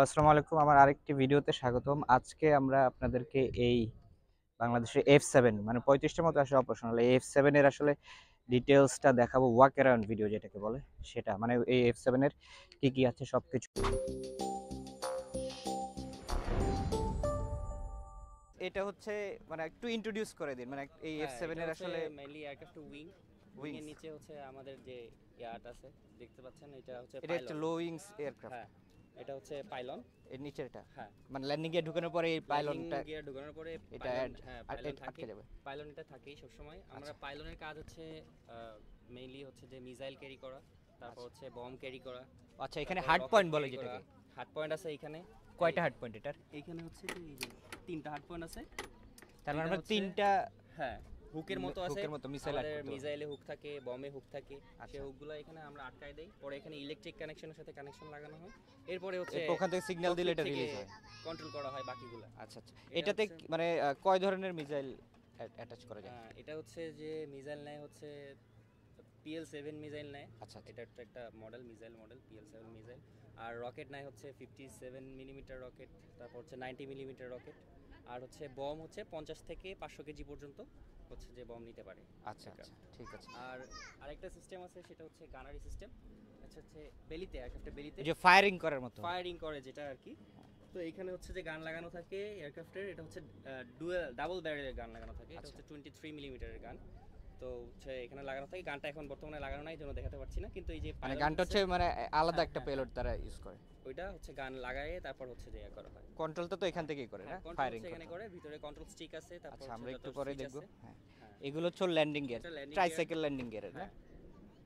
আসসালামু আলাইকুম আমার আরেকটি ভিডিওতে স্বাগতম আজকে আমরা আপনাদেরকে এই বাংলাদেশের এফ সেভেন মানে পঁয়ত্রিশটার মতো আসে অপারেশনাল এই এফ সেভেনের আসলে ডিটেলসটা দেখাবো ওয়াক অ্যারাউন্ড ভিডিও যেটাকে বলে সেটা মানে এই এফ সেভেনের কী কী আছে সব কিছু এটা হচ্ছে মানে একটু ইন্ট্রোডিউস করে দিন মানে এই হ্যাঁ, এফ সেভেনের আসলে মেইনলি এয়ারক্রাফট উইং উইং এর নিচে হচ্ছে আমাদের যে ইয়াট আছে দেখতে পাচ্ছেন এটা হচ্ছে এটা একটা লো উইংস এয়ারক্রাফট এটা হচ্ছে পাইলন এর এটা হ্যাঁ মানে ল্যান্ডিং গিয়ার ঢুকানোর পরে এই পাইলনটা গিয়ার ঢুকানোর পরে এটা হ্যাঁ পাইলন থাকে পাইলন এটা থাকে সব সময় আচ্ছা। আমরা পাইলনের কাজ হচ্ছে মেইনলি হচ্ছে যে মিসাইল ক্যারি করা তারপর আচ্ছা। হচ্ছে বম ক্যারি করা আচ্ছা এখানে হার্ড পয়েন্ট বলে যেটাকে হার্ড পয়েন্ট আছে এখানে কয়টা হার্ড পয়েন্ট এটার এখানে হচ্ছে যে তিনটা হার্ড পয়েন্ট আছে তার মানে আমরা তিনটা হ্যাঁ হুকের মতো আছে হুকের মতো মিসাইল আছে মিসাইলে হুক থাকে বমে হুক থাকে আচ্ছা। সেই হুকগুলো এখানে আমরা আটকাই দেই পরে এখানে ইলেকট্রিক কানেকশনের সাথে কানেকশন লাগানো হয় এরপরে হচ্ছে ওখান থেকে সিগন্যাল দিলে এটা রিলিজ হয় কন্ট্রোল করা হয় বাকিগুলো আচ্ছা আচ্ছা এটাতে মানে কয় ধরনের মিসাইল অ্যাটাচ করা যায় এটা হচ্ছে যে মিসাইল নেয় হচ্ছে পিএল সেভেন মিসাইল নেয় আচ্ছা, আচ্ছা। এটা একটা একটা model missile model PL seven missile আর রকেট নেয় হচ্ছে ফিফটি সেভেন মিলিমিটার রকেট তারপর হচ্ছে নাইনটি মিলিমিটার রকেট আর হচ্ছে বম হচ্ছে পঞ্চাশ থেকে পাঁচশো কেজি পর্যন্ত হচ্ছে যে বম নিতে পারে আচ্ছা, আচ্ছা ঠিক আছে আর আরেকটা সিস্টেম আছে সেটা হচ্ছে গানারি সিস্টেম আচ্ছা হচ্ছে বেলিতে এয়ারক্রাফটে বেলিতে যে ফায়ারিং করার মতো ফায়ারিং করে যেটা আর কি তো এখানে হচ্ছে যে গান লাগানো থাকে এয়ারক্রাফটের এটা হচ্ছে ডুয়েল ডাবল ব্যারেলের গান লাগানো থাকে এটা আচ্ছা। হচ্ছে টোয়েন্টি থ্রি মিলিমিটারের গান তো হচ্ছে এখানে লাগানো থাকে গানটা এখন বর্তমানে লাগানো নাই জন্য দেখাতে পারছি না কিন্তু এই যে মানে গানটা হচ্ছে মানে আলাদা হ্যাঁ, একটা পেলোড হ্যাঁ, হ্যাঁ। তারা ইউজ করে ওইটা হচ্ছে গান লাগায় তারপর হচ্ছে যে করা হয় কন্ট্রোলটা তো এখান থেকেই করে হ্যাঁ, না ফায়ারিং এখানে করে ভিতরে কন্ট্রোল স্টিক আছে তারপর আচ্ছা আমরা একটু পরে দেখব হ্যাঁ, হ্যাঁ এগুলো হচ্ছে landing gear tricycle landing gear না হ্যাঁ।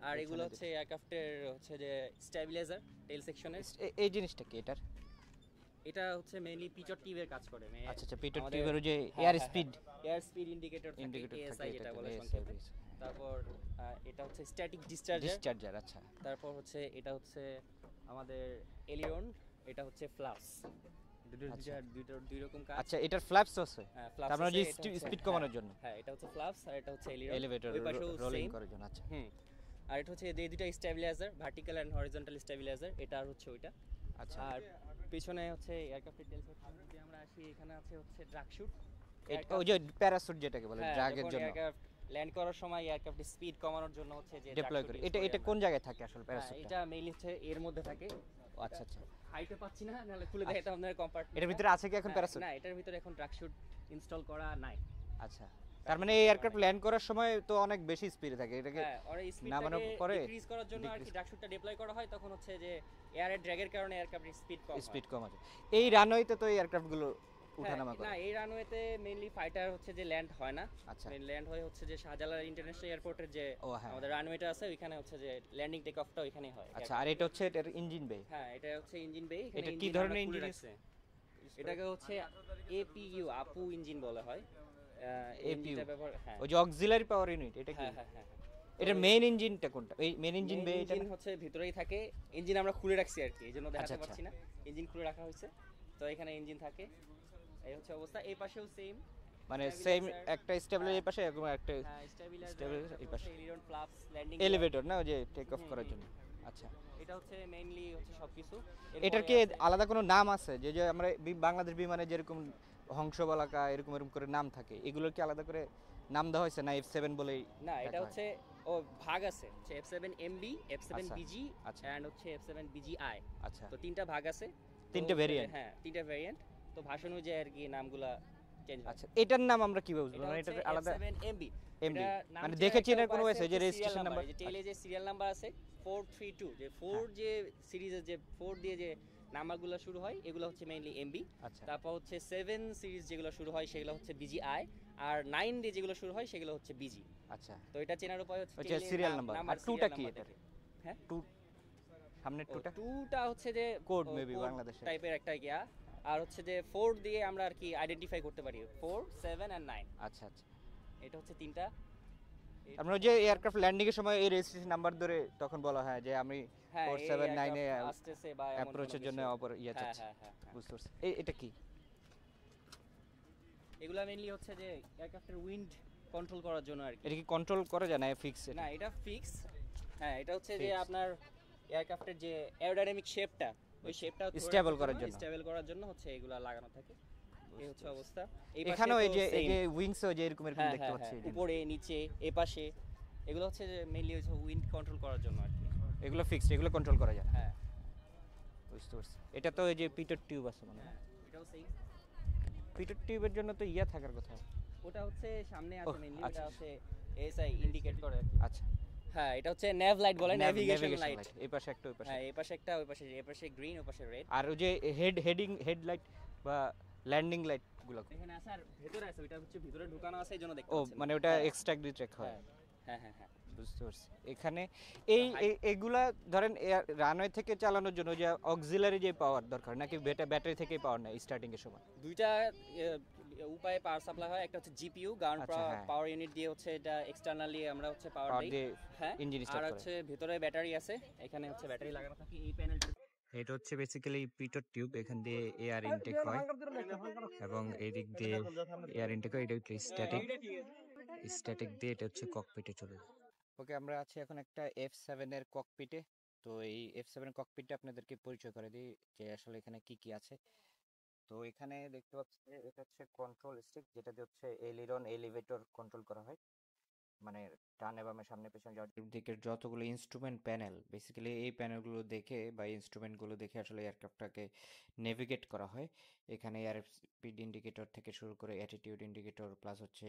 আর এগুলো হচ্ছে এয়ারক্রাফটের হচ্ছে যে স্টেবিলাইজার টেল সেকশনের এই জিনিসটা কি এটার এটা হচ্ছে মেইনলি পিটর টিউবের কাজ করে মানে আচ্ছা আচ্ছা পিটর টিউবের যে air speed air speed indicator indicator SI এটা বলে সংক্ষেপে তারপর এটা হচ্ছে স্ট্যাটিক ডিসচার্জার ডিসচার্জার আচ্ছা তারপর হচ্ছে এটা হচ্ছে আমাদের এলিয়ন এটা হচ্ছে ফ্লাপস যে স্পিড কমানোর জন্য এটা হচ্ছে ওইটা আচ্ছা আর পিছনে হচ্ছে এয়ারক্রাফটের আমরা আসি এখানে আছে হচ্ছে ড্রাগ শুট ওই যে প্যারাসুট যেটাকে বলে হ্যাঁ, ল্যান্ড করার সময় এয়ারক্রাফট স্পিড কমানোর জন্য হচ্ছে যে ডিপ্লয় করে এটা এটা কোন জায়গায় থাকে আসলে প্যারাসুট এটা মেইনলি হচ্ছে এর মধ্যে থাকে আচ্ছা আচ্ছা হাইটে পাচ্ছি না নালে খুলে আচ্ছা। দেখাই তো আপনাদের কম্পার্টমেন্ট এটার ভিতরে আছে কি এখন প্যারাসুট না এটার ভিতরে এখন ট্রাকশুট ইনস্টল করা নাই আচ্ছা তার মানে এই এয়ারক্রাফট ল্যান্ড করার সময় তো অনেক বেশি স্পিডে থাকে এটাকে হ্যাঁ, নামানো পরে ইনক্রিজ করার জন্য আর কি ডাকশুটটা ডিপ্লয় করা হয় তখন হচ্ছে যে এয়ারের ড্র্যাগের কারণে এয়ারক্রাফটের স্পিড কম স্পিড কম আছে এই রানওয়েতে তো এই গুলো ওঠানামা হ্যাঁ, করে না এই রানওয়েতে মেইনলি ফাইটার হচ্ছে যে ল্যান্ড হয় না আচ্ছা মেইন ল্যান্ড হয় হচ্ছে যে শাহজালাল ইন্টারন্যাশনাল এয়ারপোর্টের যে হ্যাঁ। আমাদের রানওয়েটা আছে ওইখানে হচ্ছে যে ল্যান্ডিং টেক অফটা ওইখানেই হয় আচ্ছা আর এটা হচ্ছে এটার ইঞ্জিন বে হ্যাঁ এটা হচ্ছে ইঞ্জিন বে এটা কি ধরনের ইঞ্জিন আছে এটাকে হচ্ছে এপিইউ আপু ইঞ্জিন বলা হয় এপিইউ হ্যাঁ। ওই যে অক্সিলারি পাওয়ার ইউনিট এটা কি হ্যাঁ হ্যাঁ এটা মেইন ইঞ্জিনটা কোনটা এই মেইন ইঞ্জিন বে ইঞ্জিন হচ্ছে ভিতরেই থাকে ইঞ্জিন আমরা খুলে রাখছি আর কি এজন্য আচ্ছা, দেখাতে আচ্ছা। পারছি না ইঞ্জিন খুলে রাখা হয়েছে তো এখানে ইঞ্জিন থাকে এই হচ্ছে অবস্থা এই পাশেও সেম মানে সেম একটা স্টেবিলাইজার এই হ্যাঁ। পাশে এরকম একটা স্টেবিলাইজার হ্যাঁ, এই পাশে এলিরন প্লাস ল্যান্ডিং এলিভেটর না ওই যে টেক অফ হ্যাঁ, করার জন্য আচ্ছা এটা হচ্ছে মেইনলি হচ্ছে সবকিছু এটার কি আলাদা কোনো নাম আছে যে যে আমরা বাংলাদেশ বিমানে যেরকম হংসবালাকা এরকম এরকম করে নাম থাকে এগুলোর কি আলাদা করে নাম দেওয়া হয়েছে না এফ সেভেন বলেই না এটা হচ্ছে ও ভাগ আছে হচ্ছে F seven MB F seven BG and হচ্ছে এফ সেভেন বিজি আই আচ্ছা তো তিনটা ভাগ আছে তিনটা ভেরিয়েন্ট হ্যাঁ তিনটা ভেরিয়েন্ট তো ভাষা অনুযায়ী আর কি নামগুলা চেঞ্জ আচ্ছা এটার নাম আমরা কি বুঝবো মানে এটা আলাদা এমবি এমবি মানে দেখেছি এর কোনো ওয়েছে যে রেজিস্ট্রেশন নাম্বার যে টেলে যে সিরিয়াল নাম্বার আছে 432 যে 4 হ্যাঁ। যে সিরিজের যে 4 দিয়ে যে নাম্বারগুলো শুরু হয় এগুলো হচ্ছে মেইনলি এমবি আচ্ছা। তারপর হচ্ছে 7 সিরিজ যেগুলো শুরু হয় সেগুলো হচ্ছে বিজিআই আর 9 দিয়ে যেগুলো শুরু হয় সেগুলো হচ্ছে বিজি আচ্ছা তো এটা চেনার উপায় হচ্ছে সিরিয়াল নাম্বার আর 2টা কি এটা হ্যাঁ 2 সামনের 2টা 2টা হচ্ছে যে কোড মেবি বাংলাদেশে টাইপের একটা গিয়া আর হচ্ছে যে ফোর দিয়ে আমরা আর কি আইডেন্টিফাই করতে পারি ফোর সেভেন অ্যান্ড নাইন আচ্ছা আচ্ছা এটা হচ্ছে তিনটা আমরা যে এয়ারক্রাফট ল্যান্ডিং এর সময় এই রেজিস্ট্রেশন নাম্বার ধরে তখন বলা হয় যে আমি 479 হ্যাঁ, এ আসতেছে বা অ্যাপ্রোচের জন্য অপর ইয়ে চাচ্ছি হ্যাঁ, হ্যাঁ, বুঝতে পারছি এই এটা কি এগুলা মেইনলি হচ্ছে যে এয়ারক্রাফটের উইন্ড কন্ট্রোল করার জন্য আর কি এটা কি কন্ট্রোল করা যায় না ফিক্স না এটা ফিক্স হ্যাঁ এটা হচ্ছে যে আপনার এয়ারক্রাফটের যে অ্যারোডাইনামিক শেপটা ওই শেপটা স্টেবল করার জন্য স্টেবল করার জন্য হচ্ছে এগুলা লাগানো থাকে এই হচ্ছে অবস্থা এখানেও এই যে এই যে উইংস যে এরকম এরকম হ্যাঁ, দেখতে হ্যাঁ, পাচ্ছি হ্যাঁ। উপরে নিচে এ এগুলো হচ্ছে মেইনলি হচ্ছে উইন্ড কন্ট্রোল করার জন্য আর কি এগুলো ফিক্সড এগুলো কন্ট্রোল করা যায় হ্যাঁ বুঝতে পারছি এটা তো এই যে পিটার টিউব আছে মানে এটাও সেই পিটার টিউবের জন্য তো ইয়া থাকার কথা ওটা হচ্ছে সামনে আছে মেইনলি এটা আচ্ছা। হচ্ছে এসআই ইন্ডিকেট করে আর কি আচ্ছা হ্যাঁ এটা হচ্ছে নেভ লাইট বলে নেভিগেশন লাইট এই পাশে একটা ওই পাশে হ্যাঁ এই পাশে একটা ওই পাশে এই পাশে গ্রিন ওই পাশে রেড আর ওই যে হেড হেডিং হেড লাইট বা ল্যান্ডিং লাইট গুলো এখানে আছে ভেতরে আছে ওইটা হচ্ছে ভিতরে ঢুকানো আছে এইজন্য দেখতে ও মানে ওটা এক্সট্রা গ্রিড চেক হয় হ্যাঁ, হ্যাঁ হ্যাঁ হ্যাঁ বুঝতে পারছি এখানে এই হ্যাঁ, এগুলা ধরেন রানওয়ে থেকে চালানোর জন্য যে অক্সিলারি যে পাওয়ার দরকার নাকি ব্যাটারি থেকে পাওয়ার নেয় স্টার্টিং এর সময় দুইটা উপায়ে পাওয়ার সাপ্লাই হয় একটা হচ্ছে জিপিইউ গার্ন পাওয়ার ইউনিট দিয়ে হচ্ছে এটা এক্সটারনালি আমরা হচ্ছে পাওয়ার দেই হ্যাঁ আর হচ্ছে ভিতরে ব্যাটারি আছে এখানে হচ্ছে ব্যাটারি লাগানো থাকে এই প্যানেলটা এটা হচ্ছে বেসিক্যালি পিটার টিউব এখান দিয়ে এয়ার ইনটেক হয় এবং এদিক দিয়ে এয়ার ইনটেক হয় এটা হচ্ছে স্ট্যাটিক স্ট্যাটিক দিয়ে এটা হচ্ছে ককপিটে চলে যায় ওকে আমরা আছি এখন একটা এফ সেভেন এর ককপিটে তো এই এফ সেভেন ককপিটটা আপনাদেরকে পরিচয় করে দিই যে আসলে এখানে কি কি আছে তো এখানে দেখতে পাচ্ছি এটা হচ্ছে কন্ট্রোল স্টিক যেটা দিয়ে হচ্ছে এলিরন এলিভেটর কন্ট্রোল করা হয় মানে ডানে বামে সামনে পেছনে যাওয়ার দিকের যতগুলো ইনস্ট্রুমেন্ট প্যানেল বেসিক্যালি এই প্যানেলগুলো দেখে বা ইনস্ট্রুমেন্টগুলো দেখে আসলে এয়ারক্রাফটটাকে নেভিগেট করা হয় এখানে এয়ার স্পিড ইন্ডিকেটর থেকে শুরু করে অ্যাটিটিউড ইন্ডিকেটর প্লাস হচ্ছে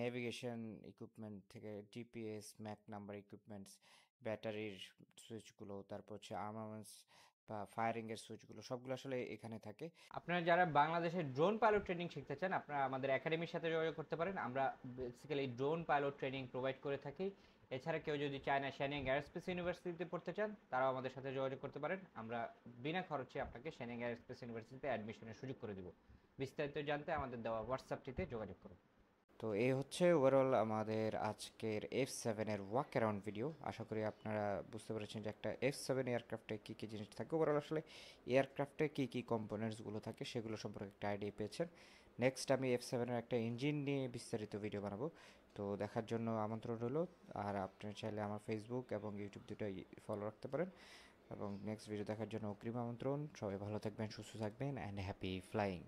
নেভিগেশন ইকুইপমেন্ট থেকে জিপিএস ম্যাক নাম্বার ইকুইপমেন্টস ব্যাটারির সুইচগুলো তারপর হচ্ছে আর্মামেন্টস বা ফায়ারিংয়ের সুইচগুলো সবগুলো আসলে এখানে থাকে আপনারা যারা বাংলাদেশের ড্রোন পাইলট ট্রেনিং শিখতে চান আপনারা আমাদের একাডেমির সাথে যোগাযোগ করতে পারেন আমরা basically drone pilot training provide করে থাকি এছাড়া কেউ যদি চায়না শ্যানিং এয়ারস্পেস ইউনিভার্সিটিতে পড়তে চান তারাও আমাদের সাথে যোগাযোগ করতে পারেন আমরা বিনা খরচে আপনাকে শ্যানিং এয়ারস্পেস ইউনিভার্সিটিতে অ্যাডমিশনের সুযোগ করে দেব বিস্তারিত জানতে আমাদের দেওয়া হোয়াটসঅ্যাপটিতে যোগাযোগ করুন তো এই হচ্ছে ওভারঅল আমাদের আজকের এফ সেভেনের ওয়াক অ্যারাউন্ড ভিডিও আশা করি আপনারা বুঝতে পেরেছেন যে একটা এফ সেভেন এয়ারক্রাফটে কী কী জিনিস থাকে ওভারঅল আসলে এয়ারক্রাফ্টে কী কী কম্পোনেন্টসগুলো থাকে সেগুলো সম্পর্কে একটা আইডিয়া পেয়েছেন নেক্সট আমি এফ সেভেনের একটা ইঞ্জিন নিয়ে বিস্তারিত ভিডিও বানাবো তো দেখার জন্য আমন্ত্রণ রইল আর আপনি চাইলে আমার ফেসবুক এবং ইউটিউব দুটোই ফলো রাখতে পারেন এবং নেক্সট ভিডিও দেখার জন্য অগ্রিম আমন্ত্রণ সবাই ভালো থাকবেন সুস্থ থাকবেন অ্যান্ড হ্যাপি ফ্লাইং